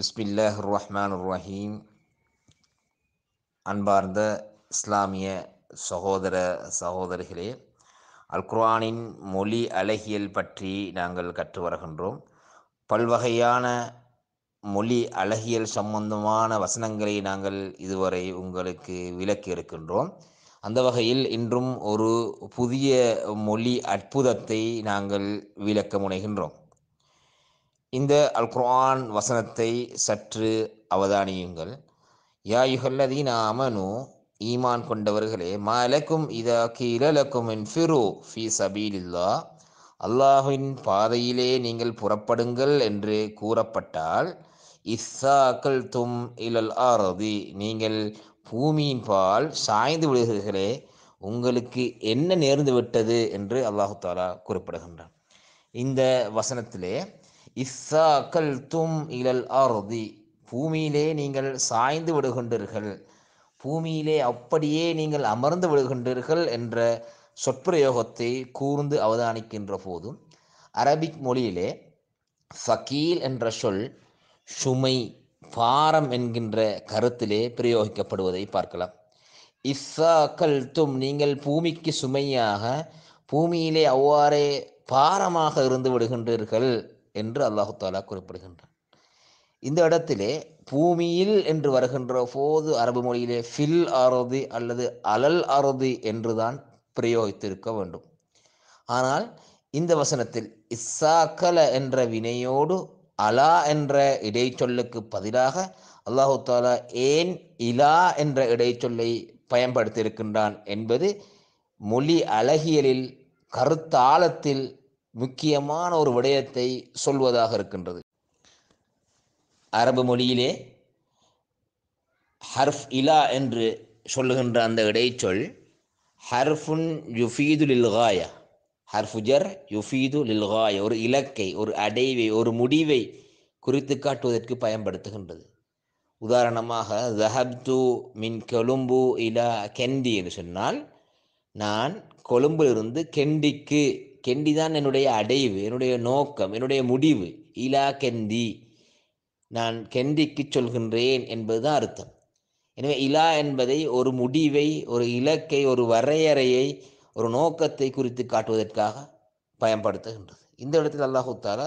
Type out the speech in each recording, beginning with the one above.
பிஸ்மில்லாஹ் ரஹ்மான் ரஹீம் அன்பார்ந்த இஸ்லாமிய சகோதர சகோதரிகளே அல் குர்ஆனின் மொழி அழகியல் பற்றி நாங்கள் கற்று வருகின்றோம் பல்வகையான மொழி அழகியல் சம்பந்தமான வசனங்களை நாங்கள் இதுவரை உங்களுக்கு விளக்கி இருக்கின்றோம் அந்த வகையில் இன்றும் ஒரு புதிய மொழி அற்புதத்தை நாங்கள் விளக்க முனைகின்றோம் இந்த அல் குர்ஆன் வசனத்தை சற்று அவதானியுங்கள் யா யுகல்லதீன் அமனு ஈமான் கொண்டவர்களே மலக்கும் இதா கீழலக்கும் ஃபிரு ஃபி சபீலில்லா அல்லாஹின் பாதையிலே நீங்கள் புறப்படுங்கள் என்று கூறப்பட்டால் இஸ்ஸாக்கள் தும் இலல் ஆரதி நீங்கள் பூமியின் பால் சாய்ந்து விடுகிறீர்களே உங்களுக்கு என்ன நேர்ந்து விட்டது என்று அல்லாஹு தாலா குறிப்பிடுகின்றான் இந்த வசனத்திலே இஸ்ஸாக்கல் தும் இழல் அர்தி பூமியிலே நீங்கள் சாய்ந்து விடுகின்றீர்கள் பூமியிலே அப்படியே நீங்கள் அமர்ந்து விடுகின்றீர்கள் என்ற சொற்பிரயோகத்தை கூர்ந்து அவதானிக்கின்ற போதும் அரபிக் மொழியிலே ஃபக்கீல் என்ற சொல் சுமை பாரம் என்கின்ற கருத்திலே பிரயோகிக்கப்படுவதை பார்க்கலாம் இஸ்ஸாக்கல் தும் நீங்கள் பூமிக்கு சுமையாக பூமியிலே அவ்வாறே பாரமாக இருந்து விடுகின்றீர்கள் என்று அல்லாஹு தாலா குறிப்பிடுகின்றான் இந்த இடத்திலே பூமியில் என்று வருகின்ற போது அரபு மொழியிலே ஃபில் அறுதி அல்லது அலல் அறுதி என்றுதான் பிரயோகித்திருக்க வேண்டும் ஆனால் இந்த வசனத்தில் இஸ்ஸாக்கல என்ற வினையோடு அலா என்ற இடைச்சொல்லுக்கு பதிலாக அல்லாஹு தாலா ஏன் இலா என்ற இடைச்சொல்லை பயன்படுத்தியிருக்கின்றான் என்பது மொழி அழகியலில் கருத்தாளத்தில் முக்கியமான ஒரு விடயத்தை சொல்வதாக இருக்கின்றது அரபு மொழியிலே ஹர்ஃப் இலா என்று சொல்லுகின்ற அந்த இடைச்சொல் ஹர்ஃபுன் யுஃபீது லில்காயா ஹர்ஃபுஜர் யுஃபீது லில்காய ஒரு இலக்கை ஒரு அடைவை ஒரு முடிவை குறித்து காட்டுவதற்கு பயன்படுத்துகின்றது உதாரணமாக ஜஹப்து மின் கொழும்பு இலா கெண்டி என்று சொன்னால் நான் கொழும்பிலிருந்து கெண்டிக்கு கெண்டி தான் என்னுடைய அடைவு என்னுடைய நோக்கம் என்னுடைய முடிவு இலா கெந்தி நான் கெண்டிக்கு சொல்கின்றேன் என்பதுதான் அர்த்தம் எனவே இலா என்பதை ஒரு முடிவை ஒரு இலக்கை ஒரு வரையறையை ஒரு நோக்கத்தை குறித்து காட்டுவதற்காக பயன்படுத்துகின்றது இந்த இடத்தில் அல்லாஹு தாலா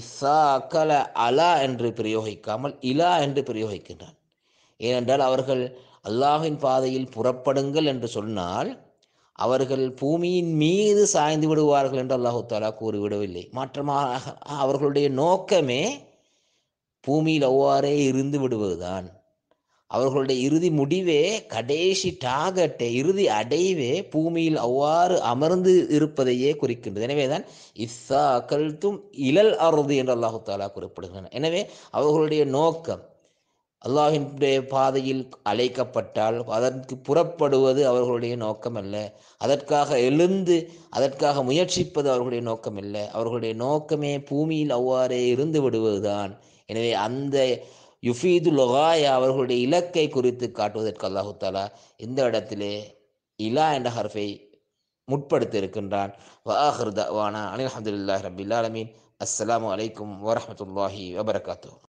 இஸ்ஸா அக்கல அலா என்று பிரயோகிக்காமல் இலா என்று பிரயோகிக்கின்றான் ஏனென்றால் அவர்கள் அல்லாஹின் பாதையில் புறப்படுங்கள் என்று சொன்னால் அவர்கள் பூமியின் மீது சாய்ந்து விடுவார்கள் என்று அல்லாஹு தாலா கூறிவிடவில்லை மாற்றமாக அவர்களுடைய நோக்கமே பூமியில் அவ்வாறே இருந்து விடுவதுதான் அவர்களுடைய இறுதி முடிவே கடைசி டாகட்டை இறுதி அடைவே பூமியில் அவ்வாறு அமர்ந்து இருப்பதையே குறிக்கின்றது எனவேதான் இஸ்ஸா கல்தும் இழல் அறுது என்று அல்லாஹு தாலா குறிப்பிடுகின்றன எனவே அவர்களுடைய நோக்கம் அல்லாஹினுடைய பாதையில் அழைக்கப்பட்டால் அதற்கு புறப்படுவது அவர்களுடைய நோக்கம் அல்ல அதற்காக எழுந்து அதற்காக முயற்சிப்பது அவர்களுடைய நோக்கம் இல்லை அவர்களுடைய நோக்கமே பூமியில் அவ்வாறே இருந்து விடுவதுதான் எனவே அந்த யுஃபீது லொகாயா அவர்களுடைய இலக்கை குறித்து காட்டுவதற்கு அல்லாஹு தாலா இந்த இடத்திலே இலா என்ற ஹர்ஃபை முற்படுத்தியிருக்கின்றான் வாஹர்தானா அனில் அஹமதுல்லாஹ் ரபில் ஆலமீன் அஸ்லாம் வலைக்கம் வரமத்துல்லாஹி வபரகாத்தூ